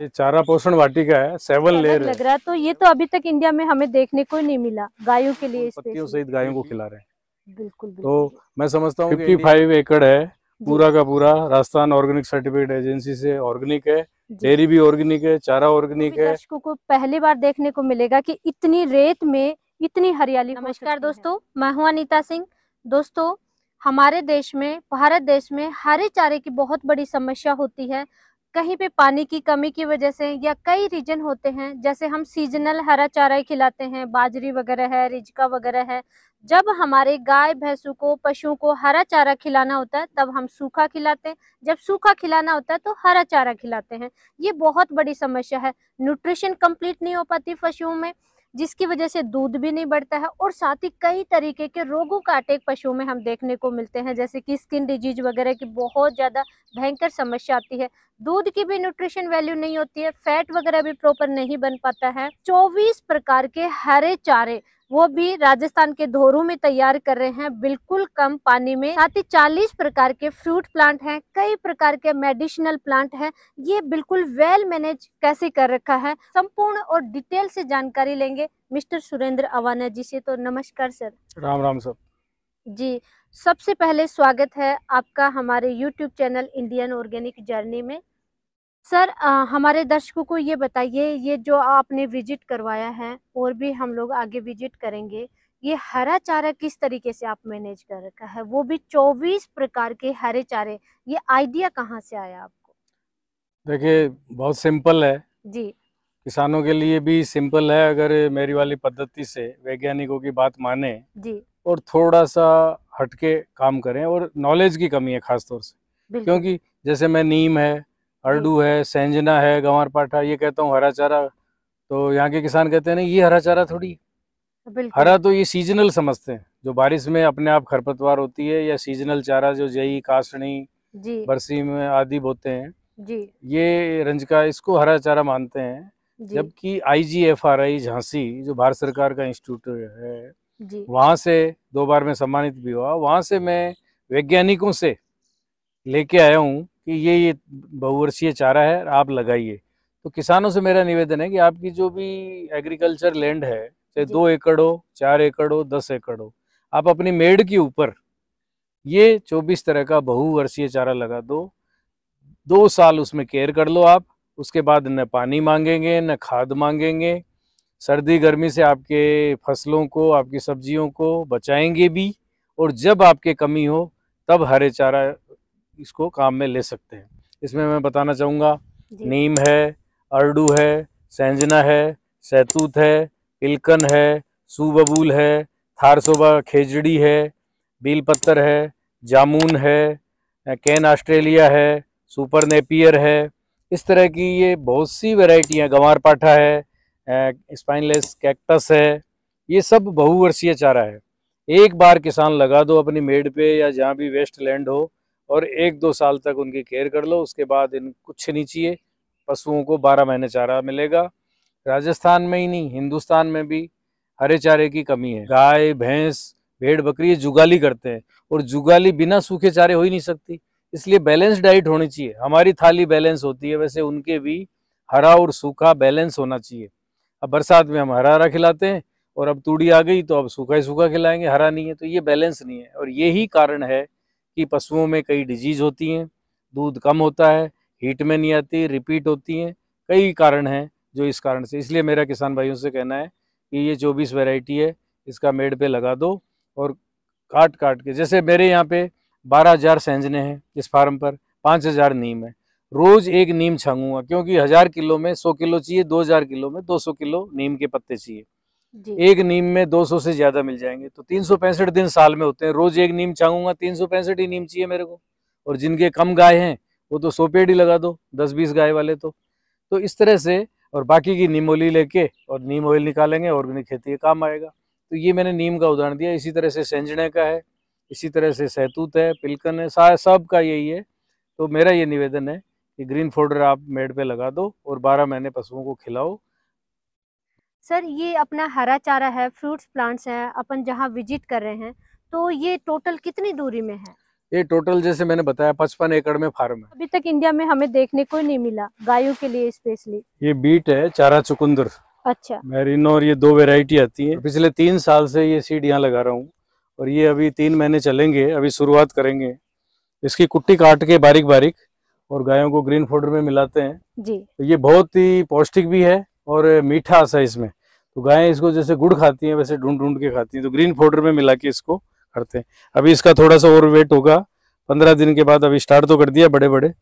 ये चारा पोषण वाटिका है सेवन लेयर लग रहा है तो ये तो अभी तक इंडिया में हमें देखने को नहीं मिला गायों के लिए पत्तियों सहित गायों को खिला रहे हैं बिल्कुल, तो मैं समझता हूँ फिफ्टी फाइव एकड़ है पूरा का पूरा राजस्थान ऑर्गेनिक सर्टिफिकेट एजेंसी से ऑर्गेनिक है डेयरी भी ऑर्गेनिक है चारा ऑर्गेनिक है को पहली बार देखने को मिलेगा कि इतनी रेत में इतनी हरियाली नमस्कार दोस्तों मैं हूँ अनिता सिंह दोस्तों हमारे देश में भारत देश में हरे चारे की बहुत बड़ी समस्या होती है कहीं पे पानी की कमी की वजह से या कई रीजन होते हैं जैसे हम सीजनल हरा चारा खिलाते हैं बाजरी वगैरह है रिजका वगैरह है जब हमारे गाय भैंसों को पशुओं को हरा चारा खिलाना होता है तब हम सूखा खिलाते हैं जब सूखा खिलाना होता है तो हरा चारा खिलाते हैं ये बहुत बड़ी समस्या है न्यूट्रिशन कंप्लीट नहीं हो पाती पशुओं में जिसकी वजह से दूध भी नहीं बढ़ता है और साथ ही कई तरीके के रोगों का अटैक पशुओं में हम देखने को मिलते हैं जैसे कि स्किन डिजीज वगैरह की बहुत ज़्यादा भयंकर समस्या आती है दूध की भी न्यूट्रिशन वैल्यू नहीं होती है फैट वगैरह भी प्रॉपर नहीं बन पाता है चौबीस प्रकार के हरे चारे वो भी राजस्थान के धोरू में तैयार कर रहे हैं बिल्कुल कम पानी में साथ ही चालीस प्रकार के फ्रूट प्लांट हैं कई प्रकार के मेडिसिनल प्लांट हैं ये बिल्कुल वेल मैनेज कैसे कर रखा है संपूर्ण और डिटेल से जानकारी लेंगे मिस्टर सुरेंद्र अवाना जी से तो नमस्कार सर राम राम सर जी सबसे पहले स्वागत है आपका हमारे YouTube channel Indian organic journey में सर आ, हमारे दर्शकों को ये बताइए ये जो आपने विजिट करवाया है और भी हम लोग आगे विजिट करेंगे ये हरा चारा किस तरीके से आप मैनेज कर रखा है वो भी 24 प्रकार के हरे चारे ये आइडिया कहाँ से आया आपको देखिए बहुत सिंपल है जी किसानों के लिए भी सिंपल है अगर मेरी वाली पद्धति से वैज्ञानिकों की बात माने जी और थोड़ा सा हटके काम करें और नॉलेज की कमी है खासतौर से क्योंकि जैसे मैं नीम है हरडू है सेंजना है गंवर पाठा ये कहता हूँ हरा चारा तो यहाँ के किसान कहते हैं ना ये हरा चारा थोड़ी हरा तो ये सीजनल समझते हैं जो बारिश में अपने आप खरपतवार होती है या सीजनल चारा जो जई कासणी बरसी में आदि बोते हैं जी ये रंजका इसको हरा चारा मानते हैं जबकि आईजीएफआरआई झांसी जो भारत सरकार का इंस्टीट्यूट है जी। वहाँ से दो बार में सम्मानित भी हुआ वहाँ से मैं वैज्ञानिकों से लेके आया हूँ कि ये ये बहुवर्षीय चारा है आप लगाइए तो किसानों से मेरा निवेदन है कि आपकी जो भी एग्रीकल्चर लैंड है चाहे दो एकड़ हो चार एकड़ हो दस एकड़ हो आप अपनी मेड के ऊपर ये चौबीस तरह का बहुवर्षीय चारा लगा दो दो साल उसमें केयर कर लो आप उसके बाद न पानी मांगेंगे न खाद मांगेंगे सर्दी गर्मी से आपके फसलों को आपकी सब्जियों को बचाएंगे भी और जब आपके कमी हो तब हरे चारा इसको काम में ले सकते हैं इसमें मैं बताना चाहूँगा नीम है अरडू है सेंजना है सैतूत है पिलकन है सूबबूल है थारसोबा खेजड़ी है बील पत्थर है जामुन है कैन ऑस्ट्रेलिया है सुपर नेपियर है इस तरह की ये बहुत सी वेराइटियाँ गंवार पाठा है स्पाइनलेस कैक्टस है ये सब बहुवर्षीय चारा है एक बार किसान लगा दो अपनी मेड पे या जहाँ भी वेस्ट लैंड हो और एक दो साल तक उनकी केयर कर लो उसके बाद इन कुछ नहीं चाहिए पशुओं को बारह महीने चारा मिलेगा राजस्थान में ही नहीं हिंदुस्तान में भी हरे चारे की कमी है गाय भैंस भेड़ बकरी जुगाली करते हैं और जुगाली बिना सूखे चारे हो ही नहीं सकती इसलिए बैलेंस डाइट होनी चाहिए हमारी थाली बैलेंस होती है वैसे उनके भी हरा और सूखा बैलेंस होना चाहिए अब बरसात में हम हरा हरा खिलाते हैं और अब तूड़ी आ गई तो अब सूखा ही सूखा खिलाएंगे हरा नहीं है तो ये बैलेंस नहीं है और यही कारण है कि पशुओं में कई डिजीज होती हैं दूध कम होता है हीट में नहीं आती रिपीट होती हैं कई कारण हैं जो इस कारण से इसलिए मेरा किसान भाइयों से कहना है कि ये चौबीस वेराइटी है इसका मेड़ पे लगा दो और काट काट के जैसे मेरे यहाँ पे बारह हज़ार सेंजने हैं इस फार्म पर पाँच हज़ार नीम है रोज़ एक नीम छांगूंगा क्योंकि हज़ार किलो में सौ किलो चाहिए दो हज़ार किलो में दो सौ किलो नीम के पत्ते चाहिए एक नीम में 200 से ज्यादा मिल जाएंगे तो तीन दिन साल में होते हैं रोज एक नीम चाहूंगा तीन ही नीम चाहिए मेरे को और जिनके कम गाय हैं वो तो सौ पेड़ ही लगा दो दस बीस गाय वाले तो तो इस तरह से और बाकी की नीमोली लेके और नीम ऑयल निकालेंगे ऑर्गेनिक खेती काम आएगा तो ये मैंने नीम का उदाहरण दिया इसी तरह से सेंजने का है इसी तरह से सहतूत है पिलकन है सा सब का यही है तो मेरा ये निवेदन है कि ग्रीन फोडर आप मेड पे लगा दो और 12 महीने पशुओं को खिलाओ सर ये अपना हरा चारा है फ्रूट्स प्लांट्स हैं अपन जहाँ विजिट कर रहे हैं तो ये टोटल कितनी दूरी में है ये टोटल जैसे मैंने बताया पचपन एकड़ में फार्म है अभी तक इंडिया में हमें देखने को नहीं मिला गायों के लिए स्पेशली ये बीट है चारा चुकुंदर अच्छा मैरिनो और ये दो वेराइटी आती है पिछले तीन साल से ये सीड यहाँ लगा रहा हूँ और ये अभी तीन महीने चलेंगे अभी शुरुआत करेंगे इसकी कुट्टी काट के बारीक बारीक और गायों को ग्रीन फोडर में मिलाते हैं जी तो ये बहुत ही पौष्टिक भी है और मीठा सा इसमें तो गायें इसको जैसे गुड़ खाती हैं वैसे ढूंढ ढूंढ के खाती हैं तो ग्रीन पाउडर में मिला के इसको करते हैं अभी इसका थोड़ा सा और वेट होगा पंद्रह दिन के बाद अभी स्टार्ट तो कर दिया बड़े बड़े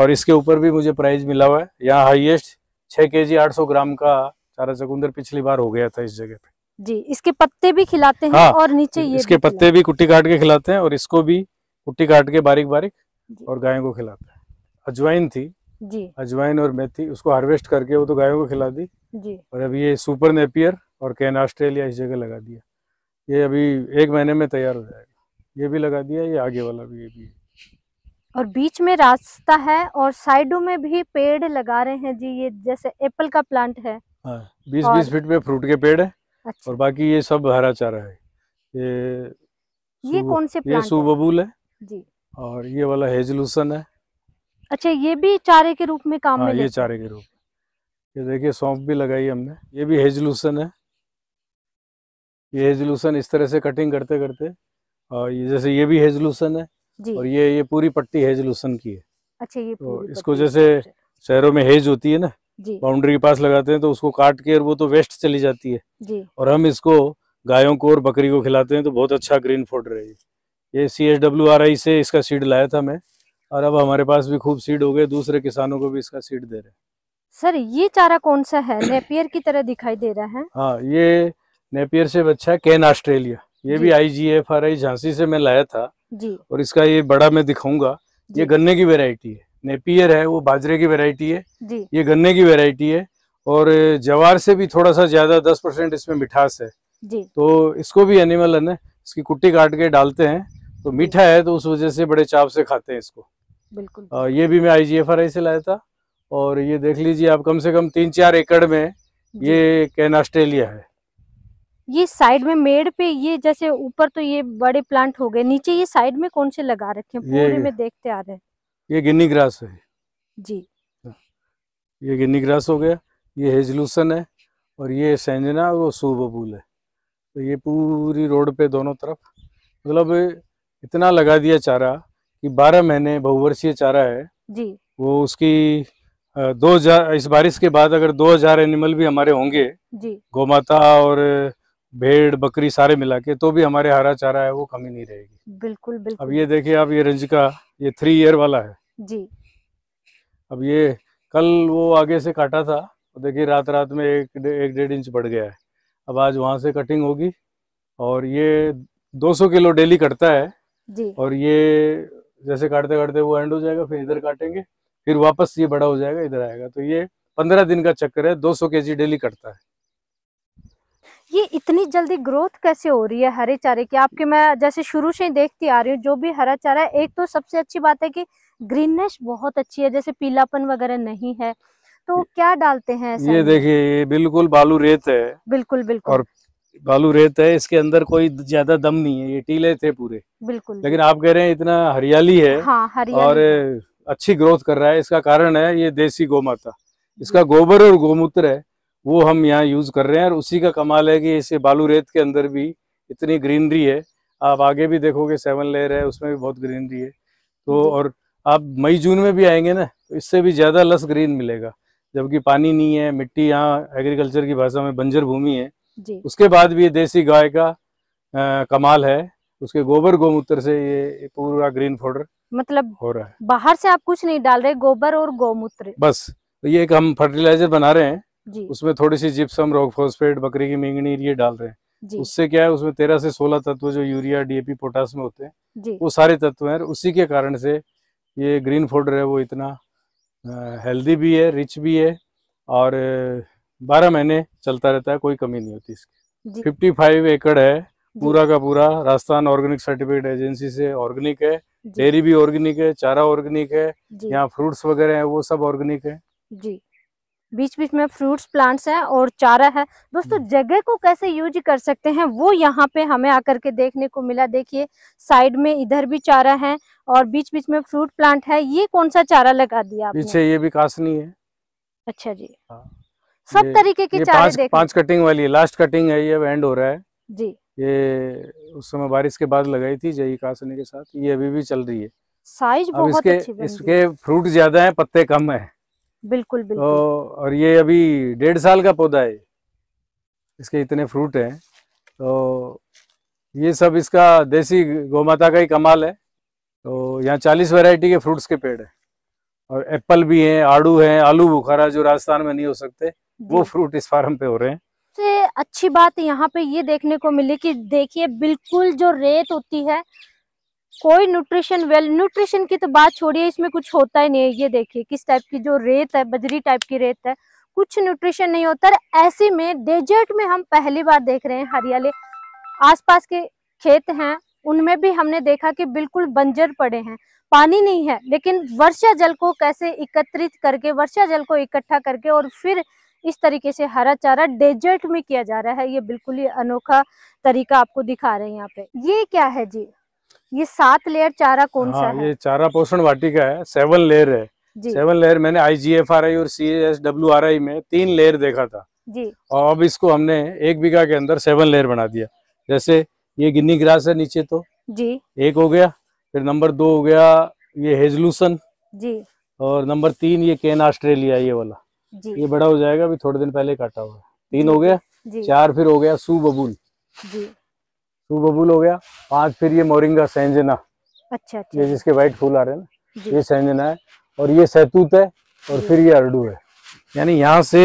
और इसके ऊपर भी मुझे प्राइज मिला हुआ है यहाँ हाइएस्ट छः के जी आठ सौ ग्राम का चारा चकुंदर पिछली बार हो गया था इस जगह पे जी इसके पत्ते भी खिलाते हैं हाँ, और नीचे ये इसके भी पत्ते भी कुट्टी काट के खिलाते हैं और इसको भी कुट्टी काट के बारीक बारीक और गायों को खिलाते हैं अजवाइन थी जी अजवाइन और मेथी उसको हार्वेस्ट करके वो तो गायों को खिला दी जी और अभी ये सुपर नेपियर और कैन ऑस्ट्रेलिया इस जगह लगा दिया ये अभी एक महीने में तैयार हो जाएगा ये भी लगा दिया ये आगे वाला भी ये भी और बीच में रास्ता है और साइडों में भी पेड़ लगा रहे हैं जी ये जैसे एप्पल का प्लांट है हाँ बीस और... बीस फीट में फ्रूट के पेड़ है अच्छा। और बाकी ये सब हरा चारा है ये ये कौन से प्लांट ये सुबबूल है जी और ये वाला हेजलूसन है अच्छा ये भी चारे के रूप में काम आ, हाँ, में ये चारे के रूप ये देखिए सौंप भी लगाई हमने ये भी हेजलूसन है ये हेजलूसन इस तरह से कटिंग करते करते और ये जैसे ये भी हेजलूसन है और ये ये पूरी पट्टी हेजलूसन की है अच्छा ये तो इसको जैसे शहरों में हेज होती है ना बाउंड्री के पास लगाते हैं तो उसको काट के और वो तो वेस्ट चली जाती है जी। और हम इसको गायों को और बकरी को खिलाते हैं तो बहुत अच्छा ग्रीन फूड रहेगी ये C H W R I से इसका सीड लाया था मैं और अब हमारे पास भी खूब सीड हो गए दूसरे किसानों को भी इसका सीड दे रहे सर ये चारा कौन सा है नेपियर की तरह दिखाई दे रहा है हाँ ये नेपियर से बच्चा है कैन ऑस्ट्रेलिया ये भी I G F R I Jhansi से मैं लाया था जी और इसका ये बड़ा मैं दिखाऊंगा ये गन्ने की वेराइटी है नेपियर है वो बाजरे की वेराइटी है जी ये गन्ने की वेराइटी है और जवार से भी थोड़ा सा ज्यादा दस परसेंट इसमें मिठास है जी तो इसको भी एनिमल है ना इसकी कुट्टी काट के डालते हैं तो मीठा है तो उस वजह से बड़े चाप से खाते हैं इसको बिल्कुल ये भी मैं आई जी से लाया था और ये देख लीजिए आप कम से कम तीन चार एकड़ में ये कैन ऑस्ट्रेलिया है ये साइड में मेड पे ये जैसे ऊपर तो ये बड़े प्लांट हो गए नीचे ये साइड में कौन से लगा रखे हैं पूरे में देखते आ रहे हैं ये गिन्नी ग्रास है जी ये गिन्नी ग्रास हो गया ये हेजलूसन है और ये सेंजना वो सूबबूल है तो ये पूरी रोड पे दोनों तरफ मतलब इतना लगा दिया चारा कि 12 महीने बहुवर्षीय चारा है जी वो उसकी दो हजार इस बारिश के बाद अगर दो हजार एनिमल भी हमारे होंगे गौमाता और भेड़ बकरी सारे मिला के तो भी हमारे हरा चारा है वो कमी नहीं रहेगी बिल्कुल बिल्कुल अब ये देखिए आप ये का ये थ्री ईयर वाला है जी अब ये कल वो आगे से काटा था तो देखिए रात रात में एक एक डेढ़ इंच बढ़ गया है अब आज वहाँ से कटिंग होगी और ये 200 किलो डेली कटता है जी। और ये जैसे काटते काटते वो एंड हो जाएगा फिर इधर काटेंगे फिर वापस ये बड़ा हो जाएगा इधर आएगा तो ये पंद्रह दिन का चक्कर है दो सौ के जी डेली कटता है ये इतनी जल्दी ग्रोथ कैसे हो रही है हरे चारे की आपके मैं जैसे शुरू से ही देखती आ रही हूँ जो भी हरा चारा है एक तो सबसे अच्छी बात है कि ग्रीननेस बहुत अच्छी है जैसे पीलापन वगैरह नहीं है तो क्या डालते हैं ये देखिए ये बिल्कुल बालू रेत है बिल्कुल बिल्कुल और बालू रेत है इसके अंदर कोई ज्यादा दम नहीं है ये टीले थे पूरे बिल्कुल लेकिन आप कह रहे हैं इतना हरियाली है हाँ, हरियाली और अच्छी ग्रोथ कर रहा है इसका कारण है ये देसी गोमाता इसका गोबर और गोमूत्र है वो हम यहाँ यूज कर रहे हैं और उसी का कमाल है कि इसे बालू रेत के अंदर भी इतनी ग्रीनरी है आप आगे भी देखोगे सेवन लेयर है उसमें भी बहुत ग्रीनरी है तो और आप मई जून में भी आएंगे ना तो इससे भी ज्यादा लस ग्रीन मिलेगा जबकि पानी नहीं है मिट्टी यहाँ एग्रीकल्चर की भाषा में बंजर भूमि है जी उसके बाद भी ये देसी गाय का आ, कमाल है उसके गोबर गोमूत्र से ये पूरा ग्रीन फोडर मतलब हो रहा है बाहर से आप कुछ नहीं डाल रहे गोबर और गोमूत्र बस तो ये एक हम फर्टिलाइजर बना रहे हैं जी। उसमें थोड़ी सी जिप्सम रोग फोस्फेट बकरी की मिंगनी ये डाल रहे हैं जी। उससे क्या है उसमें तेरह से सोलह तत्व जो यूरिया डीएपी पोटास में होते हैं वो सारे तत्व हैं उसी के कारण से ये ग्रीन फोडर है वो इतना हेल्दी भी है रिच भी है और बारह महीने चलता रहता है कोई कमी नहीं होती इसकी फिफ्टी फाइव एकड़ है पूरा का पूरा राजस्थान ऑर्गेनिक सर्टिफिकेट एजेंसी से ऑर्गेनिक है डेयरी भी ऑर्गेनिक है चारा ऑर्गेनिक है यहाँ फ्रूट्स वगैरह है वो सब ऑर्गेनिक है जी बीच बीच में फ्रूट्स प्लांट्स हैं और चारा है दोस्तों हम्म। जगह को कैसे यूज कर सकते हैं वो यहाँ पे हमें आकर के देखने को मिला देखिए साइड में इधर भी चारा है और बीच बीच में फ्रूट प्लांट है ये कौन सा चारा लगा दिया आपने? पीछे ये भी कासनी है अच्छा जी हाँ। सब ये, तरीके की चारे पांच, पांच कटिंग वाली है लास्ट कटिंग है ये अब एंड हो रहा है जी ये उस समय बारिश के बाद लगाई थी जई कासने के साथ ये अभी भी चल रही है साइज बहुत इसके, अच्छी इसके फ्रूट ज्यादा है पत्ते कम है बिल्कुल बिल्कुल तो, और ये अभी डेढ़ साल का पौधा है इसके इतने फ्रूट हैं तो ये सब इसका देसी गौमाता का ही कमाल है तो यहाँ चालीस वेराइटी के फ्रूट्स के पेड़ है और एप्पल भी हैं आड़ू हैं आलू बुखारा जो राजस्थान में नहीं हो सकते वो फ्रूट इस फार्म पे हो रहे हैं सबसे अच्छी बात यहाँ पे ये देखने को मिली कि देखिए बिल्कुल जो रेत होती है कोई न्यूट्रिशन वेल न्यूट्रिशन की तो बात छोड़िए इसमें कुछ होता ही नहीं है ये देखिए किस टाइप की जो रेत है बजरी टाइप की रेत है कुछ न्यूट्रिशन नहीं होता ऐसे में डेजर्ट में हम पहली बार देख रहे हैं हरियाली आसपास के खेत हैं उनमें भी हमने देखा कि बिल्कुल बंजर पड़े हैं पानी नहीं है लेकिन वर्षा जल को कैसे एकत्रित करके वर्षा जल को इकट्ठा करके और फिर इस तरीके से हरा चारा डेजर्ट में किया जा रहा है ये बिल्कुल ही अनोखा तरीका आपको दिखा रहे हैं यहाँ पे ये क्या है जी ये सात लेयर चारा कौन हाँ, सा है ये चारा पोषण वाटिका है सेवन लेयर है सेवन लेयर मैंने I G F R I और C S W R I में तीन लेयर देखा था जी और अब इसको हमने एक बीघा के अंदर सेवन लेयर बना दिया जैसे ये गिन्नी ग्रास है नीचे तो जी एक हो गया फिर नंबर दो हो गया ये हेजलूसन जी और नंबर तीन ये केन ऑस्ट्रेलिया ये वाला ये बड़ा हो जाएगा अभी थोड़े दिन पहले काटा हुआ तीन हो गया चार फिर हो गया सू बबूल सू हो गया पांच फिर ये मोरिंगा सेंजना अच्छा, अच्छा, ये जिसके व्हाइट फूल आ रहे हैं ना ये सेंजना है और ये सैतूत है और फिर ये अरडू है यानी यहाँ से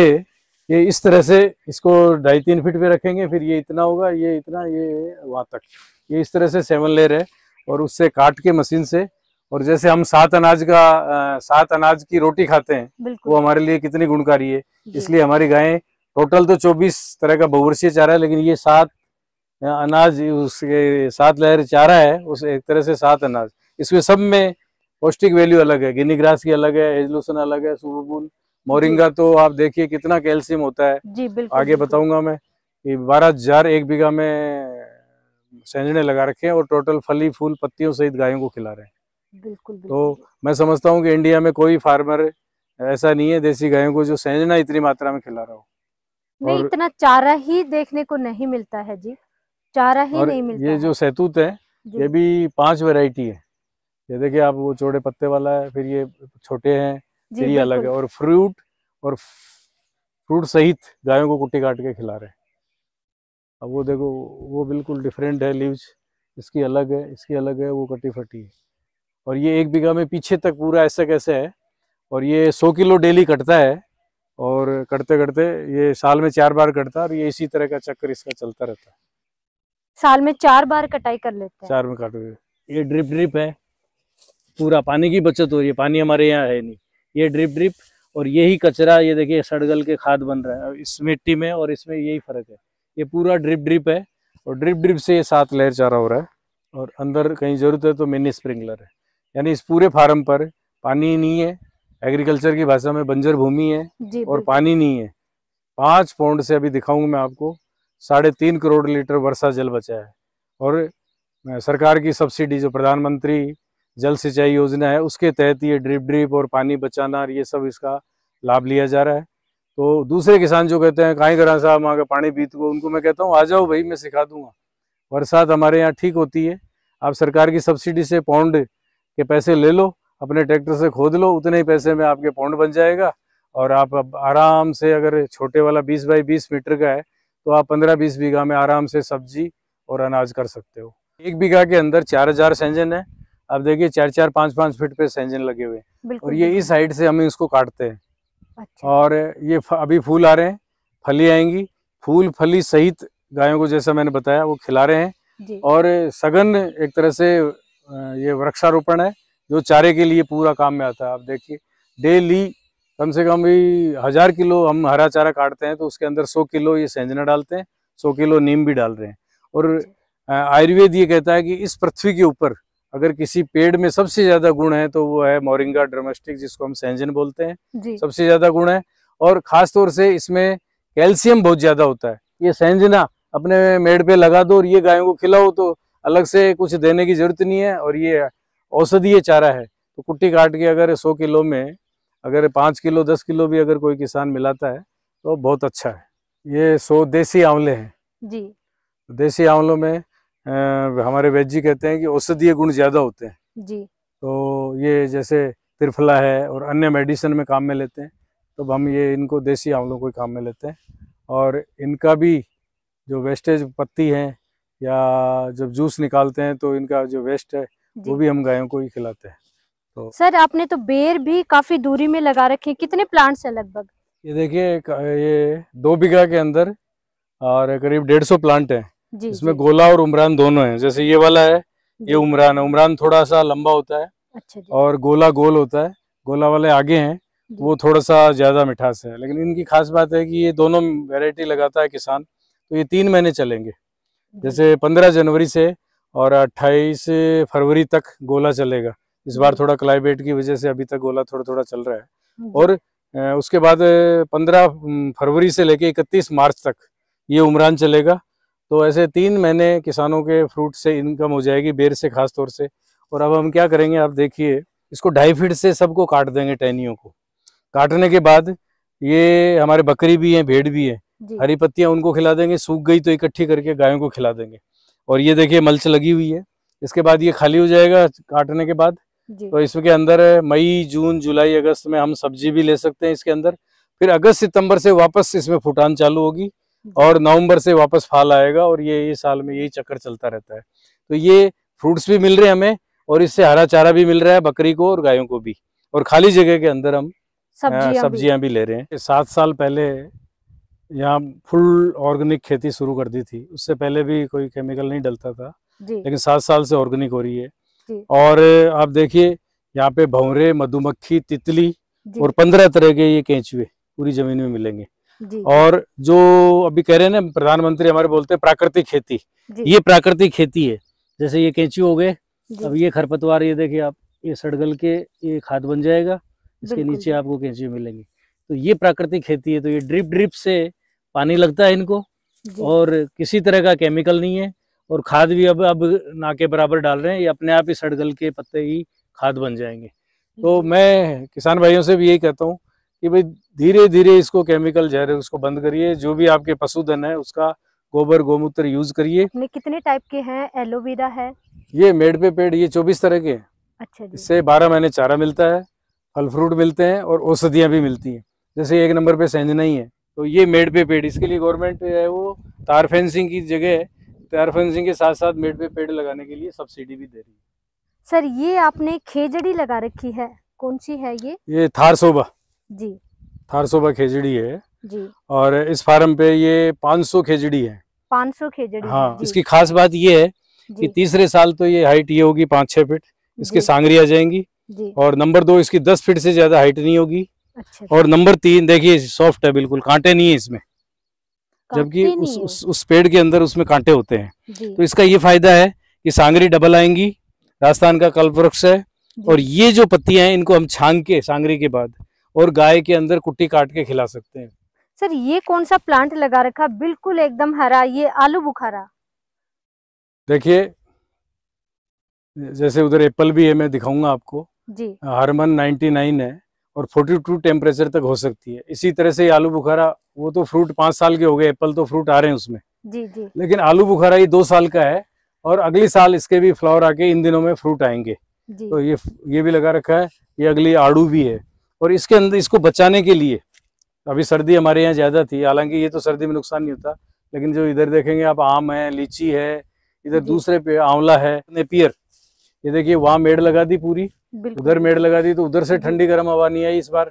ये इस तरह से इसको ढाई तीन फीट पे रखेंगे फिर ये इतना होगा ये इतना ये वहां तक ये इस तरह से सेवन लेयर है और उससे काट के मशीन से और जैसे हम सात अनाज का सात अनाज की रोटी खाते हैं वो हमारे लिए कितनी गुणकारी है इसलिए हमारी गायें टोटल तो 24 तरह का बहुवर्षीय चारा है लेकिन ये सात अनाज उसके सात लहर चारा है उस एक तरह से सात अनाज इसमें सब में पौष्टिक वैल्यू अलग है गिनी ग्रास की अलग है एजलूसन अलग है सुबुल मोरिंगा तो आप देखिए कितना कैल्शियम होता है जी बिल्कुल आगे बताऊंगा मैं कि बारह हजार एक बीघा में सेंजने लगा रखे हैं और टोटल फली फूल पत्तियों सहित गायों को खिला रहे हैं बिल्कुल, तो मैं समझता हूँ कि इंडिया में कोई फार्मर ऐसा नहीं है देसी गायों को जो सहजना इतनी मात्रा में खिला रहा हो नहीं और, इतना चारा ही देखने को नहीं मिलता है जी चारा ही नहीं मिलता ये जो सैतूत है ये भी पांच वेराइटी है ये देखिए आप वो चौड़े पत्ते वाला है फिर ये छोटे हैं फिर ये अलग है और फ्रूट और फ्रूट सहित गायों को कुट्टी काट के खिला रहे अब वो देखो वो बिल्कुल डिफरेंट है लीव्स इसकी अलग है इसकी अलग है वो कटी फटी है और ये एक बीघा में पीछे तक पूरा ऐसा कैसे है और ये सौ किलो डेली कटता है और कटते कटते ये साल में चार बार कटता है और ये इसी तरह का चक्कर इसका चलता रहता है साल में चार बार कटाई कर लेते हैं चार में काट ये ड्रिप ड्रिप है पूरा पानी की बचत हो रही है पानी हमारे यहाँ है नहीं ये ड्रिप ड्रिप और यही कचरा ये देखिए सड़गल के खाद बन रहा है इस मिट्टी में और इसमें यही फर्क है ये पूरा ड्रिप ड्रिप है और ड्रिप ड्रिप से ये सात लहर चारा हो रहा है और अंदर कहीं जरूरत है तो मिनी स्प्रिंकलर है यानी इस पूरे फार्म पर पानी नहीं है एग्रीकल्चर की भाषा में बंजर भूमि है और पानी नहीं है पांच पौंड से अभी दिखाऊंगा मैं आपको साढ़े तीन करोड़ लीटर वर्षा जल बचा है और सरकार की सब्सिडी जो प्रधानमंत्री जल सिंचाई योजना है उसके तहत ये ड्रिप ड्रिप और पानी बचाना ये सब इसका लाभ लिया जा रहा है तो दूसरे किसान जो कहते हैं कहीं करा साहब वहाँ का पानी बीत को उनको मैं कहता हूँ आ जाओ भाई मैं सिखा दूंगा बरसात हमारे यहाँ ठीक होती है आप सरकार की सब्सिडी से पौंड कि पैसे ले लो अपने ट्रैक्टर से खोद लो उतने ही पैसे में आपके पौंड बन जाएगा और आप अब आराम से अगर छोटे वाला 20 बाई 20 मीटर का है तो आप 15-20 बीघा में आराम से सब्जी और अनाज कर सकते हो एक बीघा के अंदर चार हजार सेंजन है आप देखिए चार चार पाँच पाँच फीट पे सेंजन लगे हुए और ये इस साइड से हम इसको काटते हैं अच्छा। और ये अभी फूल आ रहे हैं फली आएंगी फूल फली सहित गायों को जैसा मैंने बताया वो खिला रहे हैं और सघन एक तरह से ये वृक्षारोपण है जो चारे के लिए पूरा काम में आता है आप देखिए डेली कम से कम भी हज़ार किलो हम हरा चारा काटते हैं तो उसके अंदर सौ किलो ये सेंजना डालते हैं सौ किलो नीम भी डाल रहे हैं और आयुर्वेद ये कहता है कि इस पृथ्वी के ऊपर अगर किसी पेड़ में सबसे ज्यादा गुण है तो वो है मोरिंगा ड्रोमेस्टिक जिसको हम सेंजन बोलते हैं सबसे ज्यादा गुण है और खास तौर से इसमें कैल्शियम बहुत ज्यादा होता है ये सेंजना अपने मेड़ पे लगा दो और ये गायों को खिलाओ तो अलग से कुछ देने की जरूरत नहीं है और ये औषधीय चारा है तो कुट्टी काट के अगर सौ किलो में अगर पाँच किलो दस किलो भी अगर कोई किसान मिलाता है तो बहुत अच्छा है ये सौ देसी आंवले हैं जी देसी आंवलों में आ, हमारे वैद्य जी कहते हैं कि औषधीय गुण ज़्यादा होते हैं जी तो ये जैसे त्रिफला है और अन्य मेडिसिन में काम में लेते हैं तो हम ये इनको देसी आंवलों को काम में लेते हैं और इनका भी जो वेस्टेज पत्ती है या जब जूस निकालते हैं तो इनका जो वेस्ट है वो भी हम गायों को ही खिलाते हैं तो सर आपने तो बेर भी काफी दूरी में लगा रखे कितने प्लांट्स हैं लगभग ये देखिए ये दो बीघा के अंदर और करीब डेढ़ सौ प्लांट है इसमें गोला और उमरान दोनों है जैसे ये वाला है ये उमरान है उमरान थोड़ा सा लंबा होता है अच्छा और गोला गोल होता है गोला वाले आगे हैं वो थोड़ा सा ज्यादा मिठास है लेकिन इनकी खास बात है कि ये दोनों वेराइटी लगाता है किसान तो ये तीन महीने चलेंगे जैसे पंद्रह जनवरी से और अट्ठाईस फरवरी तक गोला चलेगा इस बार हम्म। थोड़ा क्लाइमेट की वजह से अभी तक गोला थोड़ा थोड़ा चल रहा है हम्म। और उसके बाद 15 हम्म, फरवरी से लेके 31 मार्च तक ये उमरान चलेगा तो ऐसे तीन महीने किसानों के फ्रूट से इनकम हो जाएगी बेर से खास तौर से और अब हम क्या करेंगे आप देखिए इसको ढाई फीट से सबको काट देंगे टहनियों को काटने के बाद ये हमारे बकरी भी हैं भेड़ भी हैं हरी पत्तियां उनको खिला देंगे सूख गई तो इकट्ठी करके गायों को खिला देंगे और ये देखिए मल्च लगी हुई है इसके बाद ये खाली हो जाएगा काटने के बाद तो इसके अंदर मई जून जुलाई अगस्त में हम सब्जी भी ले सकते हैं इसके अंदर फिर अगस्त सितंबर से वापस इसमें फुटान चालू होगी और नवंबर से वापस फाल आएगा और ये ये साल में यही चक्कर चलता रहता है तो ये फ्रूट्स भी मिल रहे हैं हमें और इससे हरा चारा भी मिल रहा है बकरी को और गायों को भी और खाली जगह के अंदर हम सब्जियां, हाँ, सब्जियां भी।, भी ले रहे हैं सात साल पहले यहाँ फुल ऑर्गेनिक खेती शुरू कर दी थी उससे पहले भी कोई केमिकल नहीं डलता था लेकिन सात साल से ऑर्गेनिक हो रही है और आप देखिए यहाँ पे भवरे मधुमक्खी तितली और पंद्रह तरह के ये केंचुए पूरी जमीन में मिलेंगे और जो अभी कह रहे हैं ना प्रधानमंत्री हमारे बोलते हैं प्राकृतिक खेती ये प्राकृतिक खेती है जैसे ये केंचू हो गए अब ये खरपतवार ये देखिए आप ये सड़गल के ये खाद बन जाएगा इसके नीचे आपको केंचुए मिलेंगे तो ये प्राकृतिक खेती है तो ये ड्रिप ड्रिप से पानी लगता है इनको और किसी तरह का केमिकल नहीं है और खाद भी अब अब ना के बराबर डाल रहे हैं ये अपने आप ही सड़गल के पत्ते ही खाद बन जाएंगे तो मैं किसान भाइयों से भी यही कहता हूँ कि भाई धीरे धीरे इसको केमिकल जहर उसको बंद करिए जो भी आपके पशुधन है उसका गोबर गोमूत्र यूज करिए कितने टाइप के हैं एलोवेरा है ये मेड़ पे पेड़ ये चौबीस तरह के हैं अच्छा इससे बारह महीने चारा मिलता है फल फ्रूट मिलते हैं और औषधियाँ भी मिलती हैं जैसे एक नंबर पे सेंजना ही है तो ये मेड पे पेड़ इसके लिए गवर्नमेंट जो है वो तार फेंसिंग की जगह तार फेंसिंग के साथ साथ मेड पे पेड़ लगाने के लिए सब्सिडी भी दे रही है सर ये आपने खेजड़ी लगा रखी है कौन सी है ये ये सोबा जी सोबा खेजड़ी है जी और इस फार्म पे ये 500 खेजड़ी है 500 खेजड़ी हाँ इसकी खास बात ये है कि तीसरे साल तो ये हाइट ये होगी पाँच छह फिट इसके सांगरी आ जाएंगी और नंबर दो इसकी दस फीट से ज्यादा हाइट नहीं होगी अच्छा और अच्छा। नंबर तीन देखिए सॉफ्ट है बिल्कुल कांटे नहीं है इसमें जबकि उस, उस उस पेड़ के अंदर उसमें कांटे होते हैं तो इसका ये फायदा है कि सांगरी डबल आएंगी राजस्थान का कल्प वृक्ष है और ये जो पत्तियां हैं इनको हम छांग के सांगरी के बाद और गाय के अंदर कुट्टी काट के खिला सकते हैं सर ये कौन सा प्लांट लगा रखा बिल्कुल एकदम हरा ये आलू बुखारा देखिए जैसे उधर एप्पल भी है मैं दिखाऊंगा आपको जी हारमन नाइन है और 42 टेम्परेचर तक हो सकती है इसी तरह से आलू बुखारा वो तो फ्रूट पांच साल के हो गए एप्पल तो फ्रूट आ रहे हैं उसमें जी जी लेकिन आलू बुखारा ये दो साल का है और अगले साल इसके भी फ्लावर आके इन दिनों में फ्रूट आएंगे तो ये ये भी लगा रखा है ये अगली आड़ू भी है और इसके अंदर इसको बचाने के लिए अभी सर्दी हमारे यहाँ ज़्यादा थी हालांकि ये तो सर्दी में नुकसान नहीं होता लेकिन जो इधर देखेंगे आप आम है लीची है इधर दूसरे पे आंवला है नेपियर ये देखिए वहाँ मेड़ लगा दी पूरी उधर मेड़ लगा दी तो उधर से ठंडी गर्म हवा नहीं आई इस बार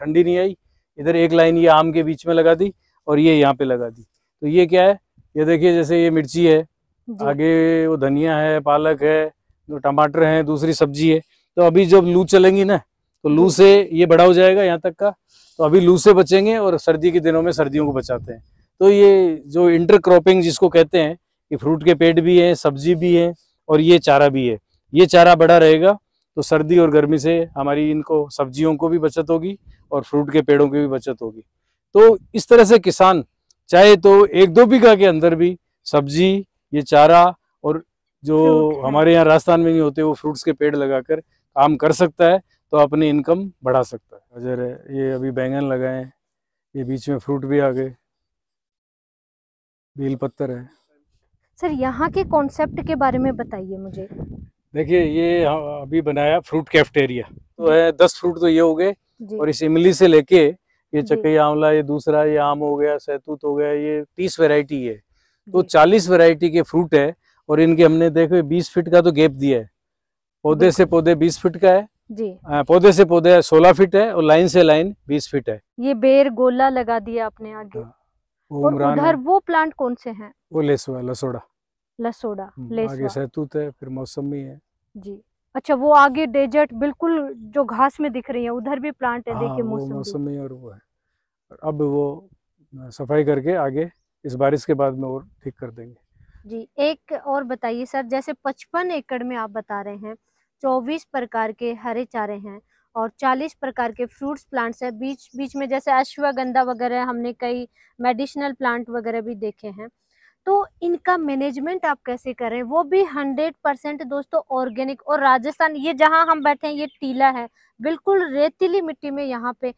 ठंडी नहीं आई इधर एक लाइन ये आम के बीच में लगा दी और ये यहाँ पे लगा दी तो ये क्या है ये देखिए जैसे ये मिर्ची है आगे वो धनिया है पालक है जो टमाटर है दूसरी सब्जी है तो अभी जब लू चलेंगी ना तो लू से ये बड़ा हो जाएगा यहाँ तक का तो अभी लू से बचेंगे और सर्दी के दिनों में सर्दियों को बचाते हैं तो ये जो इंटर क्रॉपिंग जिसको कहते हैं कि फ्रूट के पेड़ भी हैं सब्जी भी है और ये चारा भी है ये चारा बड़ा रहेगा तो सर्दी और गर्मी से हमारी इनको सब्जियों को भी बचत होगी और फ्रूट के पेड़ों की भी बचत होगी तो इस तरह से किसान चाहे तो एक दो बीघा के अंदर भी सब्जी ये चारा और जो हाँ। हमारे यहाँ राजस्थान में नहीं होते वो फ्रूट्स के पेड़ लगाकर काम कर सकता है तो अपनी इनकम बढ़ा सकता है अजर ये अभी बैंगन लगाए ये बीच में फ्रूट भी आ गए बेल पत्थर है सर यहाँ के कॉन्सेप्ट के बारे में बताइए मुझे देखिए ये अभी बनाया फ्रूट कैफ्टेरिया तो है दस फ्रूट तो ये हो गए और इस इमली से लेके ये चकई आंवला ये दूसरा ये आम हो गया सैतूत हो गया ये तीस वेराइटी है तो चालीस वेराइटी के फ्रूट है और इनके हमने देखो बीस फीट का तो गैप दिया है पौधे से पौधे बीस फीट का है जी पौधे से पौधे सोलह फीट है और लाइन से लाइन बीस फीट है ये बेर गोला लगा दिया आपने आगे हाँ, और उधर वो प्लांट कौन से हैं वो लसोड़ा लसोड़ा हम्म, आगे सहतूत है फिर मौसमी है जी अच्छा वो आगे डेजर्ट बिल्कुल जो घास में दिख रही है उधर भी प्लांट है देखिए हाँ, मौसमी मौसमी और वो है अब वो सफाई करके आगे इस बारिश के बाद में और ठीक कर देंगे जी एक और बताइए सर जैसे पचपन एकड़ में आप बता रहे हैं चौबीस प्रकार के हरे चारे हैं और चालीस प्रकार के फ्रूट्स प्लांट्स हैं बीच बीच में जैसे अश्वगंधा वगैरह हमने कई मेडिसिनल प्लांट वगैरह भी देखे हैं तो इनका मैनेजमेंट आप कैसे करें वो भी हंड्रेड परसेंट दोस्तों ऑर्गेनिक और राजस्थान ये जहाँ हम बैठे हैं ये टीला है बिल्कुल रेतीली मिट्टी में यहाँ पे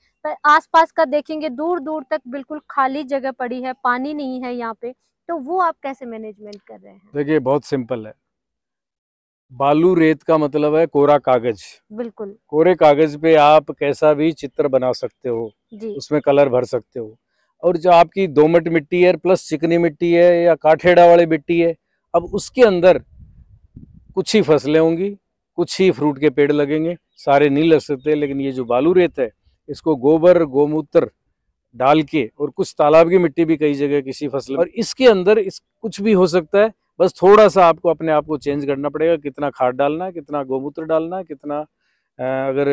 आसपास का देखेंगे दूर दूर तक बिल्कुल खाली जगह पड़ी है पानी नहीं है यहाँ पे तो वो आप कैसे मैनेजमेंट कर रहे हैं देखिए बहुत सिंपल है बालू रेत का मतलब है कोरा कागज बिल्कुल कोरे कागज पे आप कैसा भी चित्र बना सकते हो उसमें कलर भर सकते हो और जो आपकी दोमट मिट्टी है प्लस चिकनी मिट्टी है या काठेड़ा वाली मिट्टी है अब उसके अंदर कुछ ही फसलें होंगी कुछ ही फ्रूट के पेड़ लगेंगे सारे नहीं लग सकते लेकिन ये जो बालू रेत है इसको गोबर गोमूत्र डाल के और कुछ तालाब की मिट्टी भी कई जगह किसी फसल और इसके अंदर इस कुछ भी हो सकता है बस थोड़ा सा आपको अपने आप को चेंज करना पड़ेगा कितना खाद डालना है कितना गोमूत्र डालना है कितना अगर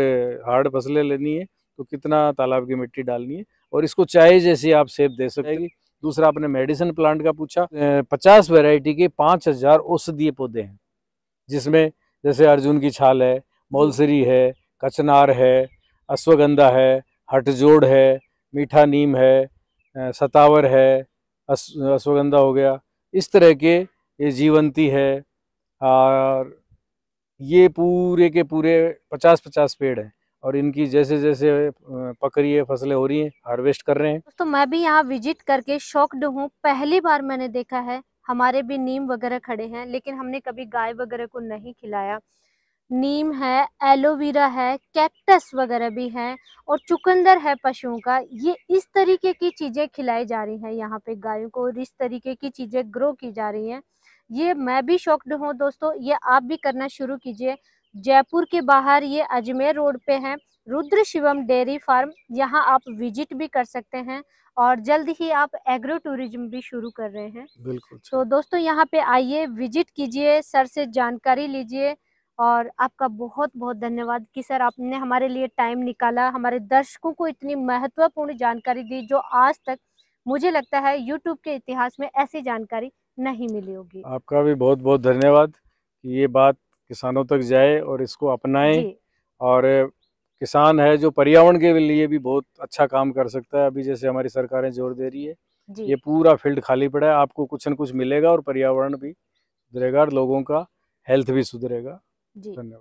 हार्ड फसलें लेनी है तो कितना तालाब की मिट्टी डालनी है और इसको चाय जैसी आप सेब दे सकेगी दूसरा आपने मेडिसिन प्लांट का पूछा पचास वेराइटी के पाँच हजार औषधीय पौधे हैं जिसमें जैसे अर्जुन की छाल है मौलसरी है कचनार है अश्वगंधा है हटजोड़ है मीठा नीम है सतावर है अश्वगंधा हो गया इस तरह के ये जीवंती है और ये पूरे के पूरे पचास पचास पेड़ हैं और इनकी जैसे जैसे रही है फसलें हो रही हैं हार्वेस्ट कर रहे हैं तो मैं भी यहाँ विजिट करके शॉक्ड हूँ पहली बार मैंने देखा है हमारे भी नीम वगैरह खड़े हैं लेकिन हमने कभी गाय वगैरह को नहीं खिलाया नीम है एलोवेरा है कैक्टस वगैरह भी हैं और चुकंदर है पशुओं का ये इस तरीके की चीज़ें खिलाई जा रही हैं यहाँ पे गायों को और इस तरीके की चीज़ें ग्रो की जा रही हैं ये मैं भी शॉक्ड हूँ दोस्तों ये आप भी करना शुरू कीजिए जयपुर के बाहर ये अजमेर रोड पे है रुद्र शिवम डेयरी फार्म यहाँ आप विजिट भी कर सकते हैं और जल्द ही आप एग्रो टूरिज्म भी शुरू कर रहे हैं बिल्कुल तो दोस्तों यहाँ पे आइए विजिट कीजिए सर से जानकारी लीजिए और आपका बहुत बहुत धन्यवाद कि सर आपने हमारे लिए टाइम निकाला हमारे दर्शकों को इतनी महत्वपूर्ण जानकारी दी जो आज तक मुझे लगता है यूट्यूब के इतिहास में ऐसी जानकारी नहीं मिली होगी आपका भी बहुत बहुत धन्यवाद ये बात किसानों तक जाए और इसको अपनाए और किसान है जो पर्यावरण के लिए भी बहुत अच्छा काम कर सकता है अभी जैसे हमारी सरकारें जोर दे रही है ये पूरा फील्ड खाली पड़ा है आपको कुछ न कुछ मिलेगा और पर्यावरण भी सुधरेगा और लोगों का हेल्थ भी सुधरेगा धन्यवाद